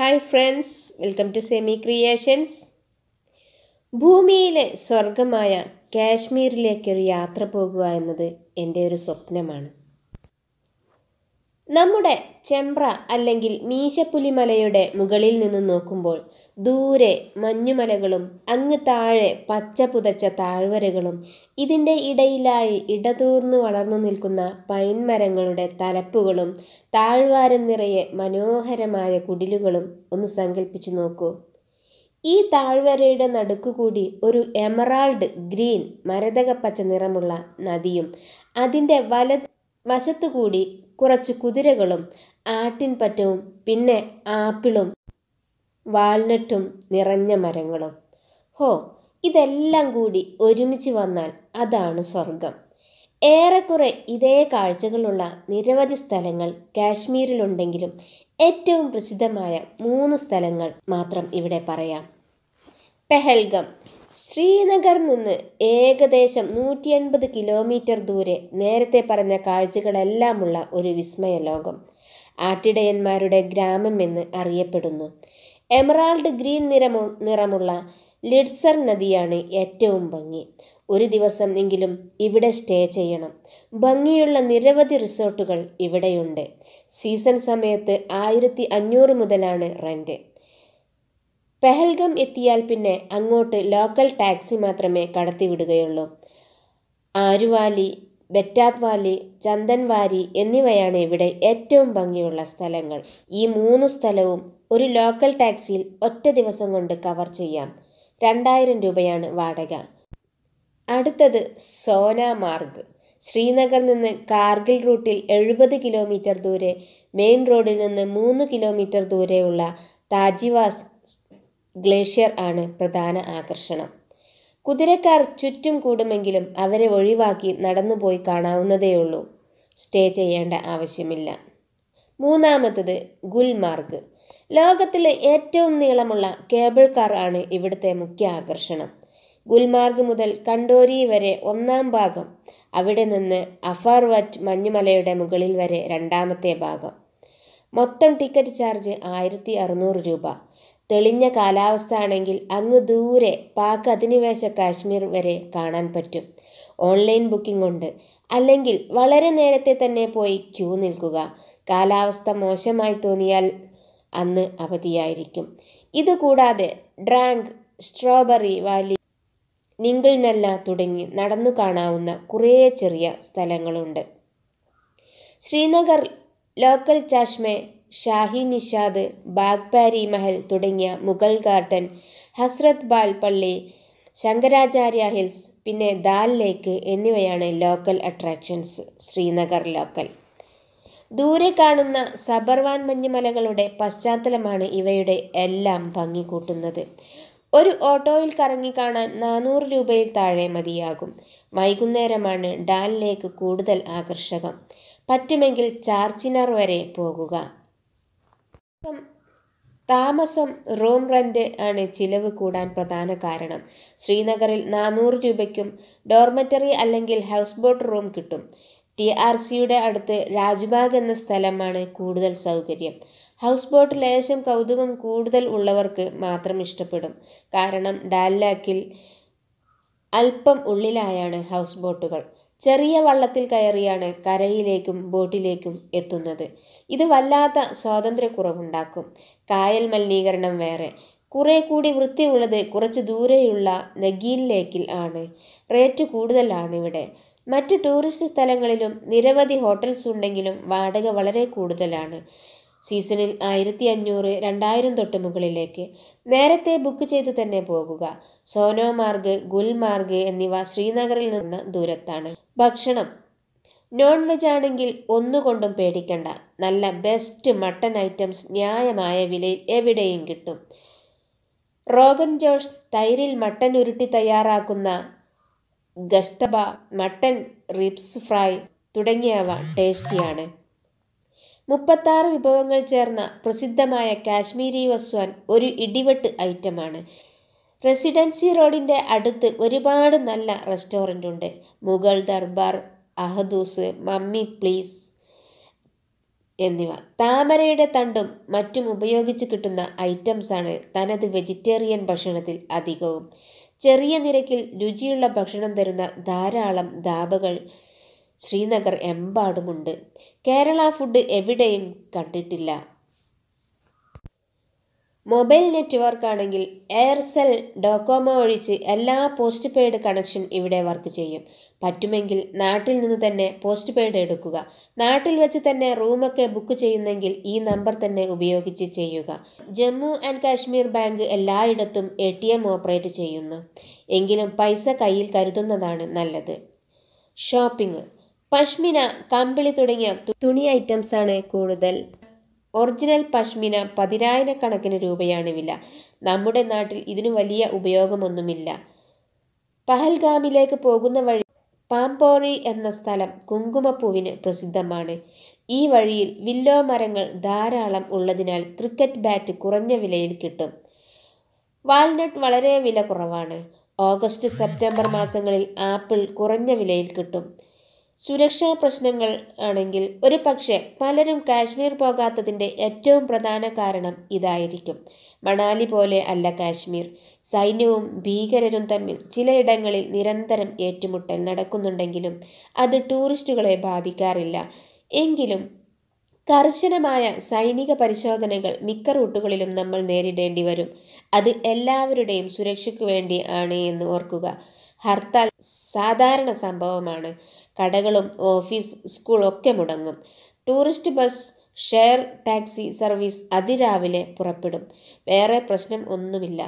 Hi friends welcome to semi creations ഭൂമിയിലെ സ്വർഗമായ കാശ്മീരിലേക്കൊരു യാത്ര പോകുക എന്നത് എൻ്റെ ഒരു സ്വപ്നമാണ് നമ്മുടെ ചെമ്പ്ര അല്ലെങ്കിൽ മീശപ്പുലിമലയുടെ മുകളിൽ നിന്ന് നോക്കുമ്പോൾ ദൂരെ മഞ്ഞുമലകളും അങ്ങ് താഴെ പച്ച പുതച്ച താഴ്വരകളും ഇതിൻ്റെ ഇടയിലായി ഇടതൂർന്നു വളർന്നു നിൽക്കുന്ന പൈൻ മരങ്ങളുടെ തലപ്പുകളും താഴ്വാരം നിറയെ മനോഹരമായ കുടിലുകളും ഒന്ന് സങ്കല്പിച്ചു നോക്കൂ ഈ താഴ്വരയുടെ നടുക്കുകൂടി ഒരു എമറാൾഡ് ഗ്രീൻ മരതകപ്പച്ച നിറമുള്ള നദിയും അതിൻ്റെ വലത് വശത്തുകൂടി കുറച്ച് കുതിരകളും ആട്ടിൻപറ്റവും പിന്നെ ആപ്പിളും വാൾനട്ടും നിറഞ്ഞ മരങ്ങളും ഹോ ഇതെല്ലാം കൂടി ഒരുമിച്ച് വന്നാൽ അതാണ് സ്വർഗം ഏറെക്കുറെ ഇതേ കാഴ്ചകളുള്ള നിരവധി സ്ഥലങ്ങൾ കാശ്മീരിലുണ്ടെങ്കിലും ഏറ്റവും പ്രസിദ്ധമായ മൂന്ന് സ്ഥലങ്ങൾ മാത്രം ഇവിടെ പറയാം പെഹൽഗം ശ്രീനഗർ നിന്ന് ഏകദേശം നൂറ്റി എൺപത് കിലോമീറ്റർ ദൂരെ നേരത്തെ പറഞ്ഞ കാഴ്ചകളെല്ലാമുള്ള ഒരു വിസ്മയ ലോകം ആട്ടിടയന്മാരുടെ ഗ്രാമം എന്ന് അറിയപ്പെടുന്നു എമറാൾഡ് ഗ്രീൻ നിറമു നിറമുള്ള ലിഡ്സർ നദിയാണ് ഏറ്റവും ഭംഗി ഒരു ദിവസം എങ്കിലും ഇവിടെ സ്റ്റേ ചെയ്യണം ഭംഗിയുള്ള നിരവധി റിസോർട്ടുകൾ ഇവിടെയുണ്ട് സീസൺ സമയത്ത് ആയിരത്തി അഞ്ഞൂറ് മുതലാണ് റെൻറ്റ് പെഹൽഗം എത്തിയാൽ പിന്നെ അങ്ങോട്ട് ലോക്കൽ ടാക്സി മാത്രമേ കടത്തിവിടുകയുള്ളൂ ആരുവാലി ബെറ്റാപ് വാലി ചന്ദൻവാരി എന്നിവയാണ് ഇവിടെ ഏറ്റവും ഭംഗിയുള്ള സ്ഥലങ്ങൾ ഈ മൂന്ന് സ്ഥലവും ഒരു ലോക്കൽ ടാക്സിയിൽ ഒറ്റ ദിവസം കൊണ്ട് കവർ ചെയ്യാം രണ്ടായിരം രൂപയാണ് വാടക അടുത്തത് സോനാമാർഗ് ശ്രീനഗർ നിന്ന് കാർഗിൽ റൂട്ടിൽ എഴുപത് കിലോമീറ്റർ ദൂരെ മെയിൻ റോഡിൽ നിന്ന് മൂന്ന് കിലോമീറ്റർ ദൂരെയുള്ള താജിവാസ് ഗ്ലേഷ്യർ ആണ് പ്രധാന ആകർഷണം കുതിരക്കാർ ചുറ്റും കൂടുമെങ്കിലും അവരെ ഒഴിവാക്കി നടന്നുപോയി കാണാവുന്നതേയുള്ളൂ സ്റ്റേ ചെയ്യേണ്ട ആവശ്യമില്ല മൂന്നാമത്തത് ഗുൽമാർഗ് ലോകത്തിലെ ഏറ്റവും നീളമുള്ള കേബിൾ കാർ ആണ് ഇവിടുത്തെ മുഖ്യ ആകർഷണം ഗുൽമാർഗ് മുതൽ കണ്ടോരി വരെ ഒന്നാം ഭാഗം അവിടെ നിന്ന് അഫാർവറ്റ് മഞ്ഞുമലയുടെ മുകളിൽ വരെ രണ്ടാമത്തെ ഭാഗം മൊത്തം ടിക്കറ്റ് ചാർജ് ആയിരത്തി അറുന്നൂറ് രൂപ തെളിഞ്ഞ കാലാവസ്ഥ ആണെങ്കിൽ അങ്ങ് ദൂരെ പാക് അധിനിവേശ കാശ്മീർ വരെ കാണാൻ പറ്റും ഓൺലൈൻ ബുക്കിംഗ് ഉണ്ട് അല്ലെങ്കിൽ വളരെ നേരത്തെ തന്നെ പോയി ക്യൂ നിൽക്കുക കാലാവസ്ഥ മോശമായി തോന്നിയാൽ അന്ന് അവധിയായിരിക്കും ഇതുകൂടാതെ ഡ്രാങ്ക് സ്ട്രോബെറി വാലി നിങ്കിൾനല്ല തുടങ്ങി നടന്നു കാണാവുന്ന കുറേ ചെറിയ സ്ഥലങ്ങളുണ്ട് ശ്രീനഗർ ലോക്കൽ ചാഷ്മേ ഷാഹി നിഷാദ് ബാഗ്പാരി മഹൽ തുടങ്ങിയ മുഗൾ ഗാർഡൻ ഹസ്രത് ബാൽ പള്ളി ശങ്കരാചാര്യ ഹിൽസ് പിന്നെ ദാൽ ലേക്ക് എന്നിവയാണ് ലോക്കൽ അട്രാക്ഷൻസ് ശ്രീനഗർ ലോക്കൽ ദൂരെ കാണുന്ന സബർവാൻ മഞ്ഞുമലകളുടെ പശ്ചാത്തലമാണ് ഇവയുടെ എല്ലാം ഭംഗി കൂട്ടുന്നത് ഒരു ഓട്ടോയിൽ കറങ്ങി കാണാൻ നാനൂറ് രൂപയിൽ താഴെ മതിയാകും വൈകുന്നേരമാണ് ഡാൽ ലേക്ക് കൂടുതൽ ആകർഷകം പറ്റുമെങ്കിൽ ചാർച്ചിനാർ വരെ പോകുക താമസം റൂം റെന്റ് ആണ് ചിലവ് കൂടാൻ പ്രധാന കാരണം. ശ്രീനഗറിൽ നാനൂറ് രൂപയ്ക്കും ഡോർമറ്ററി അല്ലെങ്കിൽ ഹൗസ് ബോട്ട് റൂം കിട്ടും. ടി ആർ സിയുടെ അടുത്ത് രാജ്ബാഗ് എന്ന സ്ഥലമാണ് കൂടുതൽ സൗകര്യം. ഹൗസ് ബോട്ട് ലേശം കൗതുകം കൂടുതൽ ഉള്ളവർക്ക് മാത്രം ഇഷ്ടപ്പെടും. കാരണം ഡാൽലാക്കിൽ അല്പം ഉള്ളിലായാണ് ഹൗസ് ബോട്ടുകൾ ചെറിയ വള്ളത്തിൽ കയറിയാണ് കരയിലേക്കും ബോട്ടിലേക്കും എത്തുന്നത് ഇത് വല്ലാത്ത സ്വാതന്ത്ര്യക്കുറവുണ്ടാക്കും കായൽ മലിനീകരണം വേറെ കുറെ കൂടി വൃത്തിയുള്ളത് കുറച്ച് ദൂരെയുള്ള നഗീൽ ലേക്കിൽ ആണ് റേറ്റ് കൂടുതലാണ് ഇവിടെ മറ്റ് ടൂറിസ്റ്റ് സ്ഥലങ്ങളിലും നിരവധി ഹോട്ടൽസ് ഉണ്ടെങ്കിലും വാടക വളരെ കൂടുതലാണ് സീസണിൽ ആയിരത്തി അഞ്ഞൂറ് രണ്ടായിരം തൊട്ട് മുകളിലേക്ക് നേരത്തെ ബുക്ക് ചെയ്ത് തന്നെ പോകുക സോനോമാർഗ് ഗുൽമാർഗ് എന്നിവ ശ്രീനഗറിൽ നിന്ന് ദൂരത്താണ് ഭക്ഷണം നോൺ വെജ് ആണെങ്കിൽ ഒന്നുകൊണ്ടും പേടിക്കണ്ട നല്ല ബെസ്റ്റ് മട്ടൺ ഐറ്റംസ് ന്യായമായ വിലയിൽ എവിടെയും കിട്ടും റോഗൻ ജോഷ് തൈരിൽ മട്ടൻ ഉരുട്ടി തയ്യാറാക്കുന്ന ഗസ്തബ മട്ടൻ റിപ്സ് ഫ്രൈ തുടങ്ങിയവ ടേസ്റ്റിയാണ് മുപ്പത്താറ് വിഭവങ്ങൾ ചേർന്ന പ്രസിദ്ധമായ കാശ്മീരി വസ്വാൻ ഒരു ഇടിവെട്ട് ഐറ്റമാണ് റെസിഡൻസി റോഡിൻ്റെ അടുത്ത് ഒരുപാട് നല്ല റെസ്റ്റോറൻ്റ് ഉണ്ട് മുഗൾ ദർബാർ അഹദൂസ് മമ്മി പ്ലീസ് എന്നിവ താമരയുടെ തണ്ടും മറ്റും ഉപയോഗിച്ച് കിട്ടുന്ന ഐറ്റംസാണ് തനത് വെജിറ്റേറിയൻ ഭക്ഷണത്തിൽ അധികവും ചെറിയ നിരക്കിൽ രുചിയുള്ള ഭക്ഷണം തരുന്ന ധാരാളം ധാബകൾ ശ്രീനഗർ എമ്പാടുമുണ്ട് കേരള ഫുഡ് എവിടെയും കണ്ടിട്ടില്ല മൊബൈൽ നെറ്റ്വർക്ക് ആണെങ്കിൽ എയർസെൽ ഡോക്കോമോ ഒഴിച്ച് എല്ലാ പോസ്റ്റ് പെയ്ഡ് കണക്ഷൻ ഇവിടെ വർക്ക് ചെയ്യും പറ്റുമെങ്കിൽ നാട്ടിൽ നിന്ന് തന്നെ പോസ്റ്റ് പെയ്ഡ് എടുക്കുക നാട്ടിൽ വെച്ച് തന്നെ റൂമൊക്കെ ബുക്ക് ചെയ്യുന്നെങ്കിൽ ഈ നമ്പർ തന്നെ ഉപയോഗിച്ച് ചെയ്യുക ജമ്മു ആൻഡ് കാശ്മീർ ബാങ്ക് എല്ലായിടത്തും എ ഓപ്പറേറ്റ് ചെയ്യുന്നു എങ്കിലും പൈസ കയ്യിൽ കരുതുന്നതാണ് നല്ലത് ഷോപ്പിംഗ് പഷ്മിന കമ്പിളി തുടങ്ങിയ തുണി ഐറ്റംസ് ആണ് കൂടുതൽ ഒറിജിനൽ പഷ്മിന പതിനായിരക്കണക്കിന് രൂപയാണ് വില നമ്മുടെ നാട്ടിൽ ഇതിനു വലിയ ഉപയോഗമൊന്നുമില്ല പഹൽഗാമിലേക്ക് പോകുന്ന വഴി പാമ്പോറി എന്ന സ്ഥലം കുങ്കുമപ്പൂവിന് പ്രസിദ്ധമാണ് ഈ വഴിയിൽ വില്ലോ മരങ്ങൾ ധാരാളം ഉള്ളതിനാൽ ക്രിക്കറ്റ് ബാറ്റ് കുറഞ്ഞ വിലയിൽ കിട്ടും വാൾനട്ട് വളരെ വില കുറവാണ് ഓഗസ്റ്റ് സെപ്റ്റംബർ മാസങ്ങളിൽ ആപ്പിൾ കുറഞ്ഞ വിലയിൽ കിട്ടും സുരക്ഷാ പ്രശ്നങ്ങൾ ആണെങ്കിൽ ഒരു പക്ഷേ പലരും കാശ്മീർ പോകാത്തതിൻ്റെ ഏറ്റവും പ്രധാന കാരണം ഇതായിരിക്കും മണാലി പോലെ അല്ല കാശ്മീർ സൈന്യവും ഭീകരരും തമ്മിൽ ചിലയിടങ്ങളിൽ നിരന്തരം ഏറ്റുമുട്ടൽ നടക്കുന്നുണ്ടെങ്കിലും അത് ടൂറിസ്റ്റുകളെ ബാധിക്കാറില്ല എങ്കിലും കർശനമായ സൈനിക പരിശോധനകൾ മിക്ക റൂട്ടുകളിലും നമ്മൾ നേരിടേണ്ടി വരും അത് എല്ലാവരുടെയും സുരക്ഷയ്ക്ക് വേണ്ടി ആണ് എന്ന് ഓർക്കുക ഹർത്താൽ സാധാരണ സംഭവമാണ് കടകളും ഓഫീസ് സ്കൂൾ ഒക്കെ മുടങ്ങും tourist bus share taxi service അതിരാവിലെ പുറപ്പെടും വേറെ പ്രശ്നം ഒന്നുമില്ല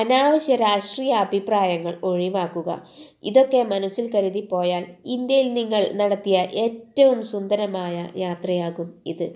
അനാവശ്യ രാഷ്ട്രീയ അഭിപ്രായങ്ങൾ ഒഴിവാക്കുക ഇതൊക്കെ മനസ്സിൽ കരുതി പോയാൽ ഇന്ത്യയിൽ നിങ്ങൾ നടത്തിയ ഏറ്റവും സുന്ദരമായ യാത്രയാകും ഇത്